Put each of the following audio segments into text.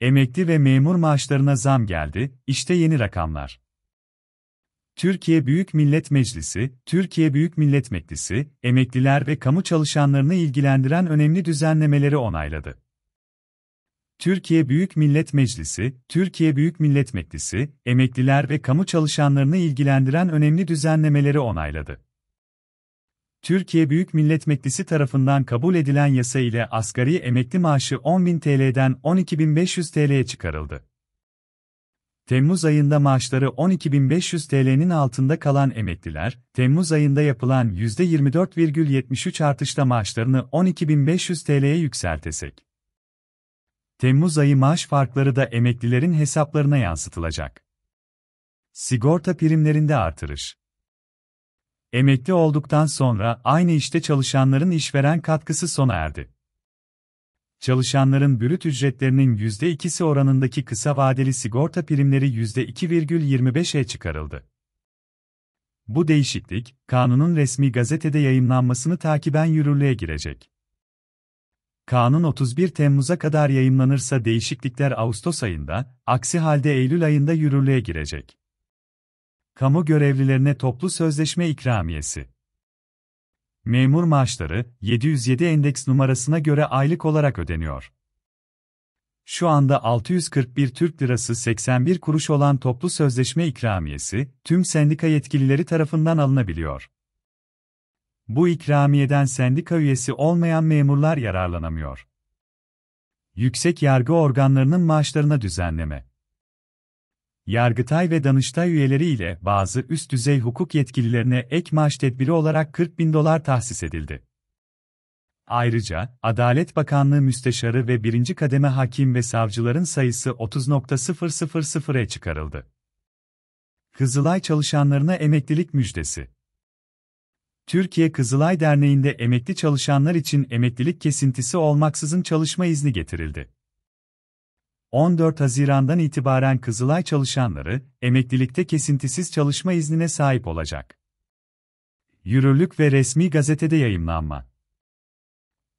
Emekli ve memur maaşlarına zam geldi, işte yeni rakamlar. Türkiye Büyük Millet Meclisi, Türkiye Büyük Millet Meclisi, emekliler ve kamu çalışanlarını ilgilendiren önemli düzenlemeleri onayladı. Türkiye Büyük Millet Meclisi, Türkiye Büyük Millet Meclisi, emekliler ve kamu çalışanlarını ilgilendiren önemli düzenlemeleri onayladı. Türkiye Büyük Millet Meclisi tarafından kabul edilen yasa ile asgari emekli maaşı 10.000 TL'den 12.500 TL'ye çıkarıldı. Temmuz ayında maaşları 12.500 TL'nin altında kalan emekliler, Temmuz ayında yapılan %24,73 artışla maaşlarını 12.500 TL'ye yükseltesek. Temmuz ayı maaş farkları da emeklilerin hesaplarına yansıtılacak. Sigorta primlerinde artırış Emekli olduktan sonra aynı işte çalışanların işveren katkısı sona erdi. Çalışanların bürüt ücretlerinin %2'si oranındaki kısa vadeli sigorta primleri %2,25'e çıkarıldı. Bu değişiklik, kanunun resmi gazetede yayınlanmasını takiben yürürlüğe girecek. Kanun 31 Temmuz'a kadar yayınlanırsa değişiklikler Ağustos ayında, aksi halde Eylül ayında yürürlüğe girecek. Kamu görevlilerine toplu sözleşme ikramiyesi. Memur maaşları 707 endeks numarasına göre aylık olarak ödeniyor. Şu anda 641 Türk Lirası 81 kuruş olan toplu sözleşme ikramiyesi tüm sendika yetkilileri tarafından alınabiliyor. Bu ikramiyeden sendika üyesi olmayan memurlar yararlanamıyor. Yüksek yargı organlarının maaşlarına düzenleme Yargıtay ve Danıştay üyeleriyle bazı üst düzey hukuk yetkililerine ek maaş tedbiri olarak 40 bin dolar tahsis edildi. Ayrıca, Adalet Bakanlığı Müsteşarı ve birinci kademe hakim ve savcıların sayısı 30.000'e çıkarıldı. Kızılay çalışanlarına emeklilik müjdesi. Türkiye Kızılay Derneği'nde emekli çalışanlar için emeklilik kesintisi olmaksızın çalışma izni getirildi. 14 Haziran'dan itibaren Kızılay çalışanları, emeklilikte kesintisiz çalışma iznine sahip olacak. Yürürlük ve resmi gazetede yayımlanma.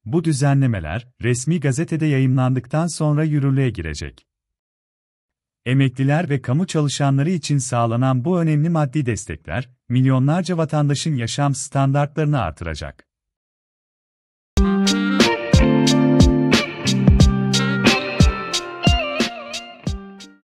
Bu düzenlemeler, resmi gazetede yayımlandıktan sonra yürürlüğe girecek. Emekliler ve kamu çalışanları için sağlanan bu önemli maddi destekler, milyonlarca vatandaşın yaşam standartlarını artıracak.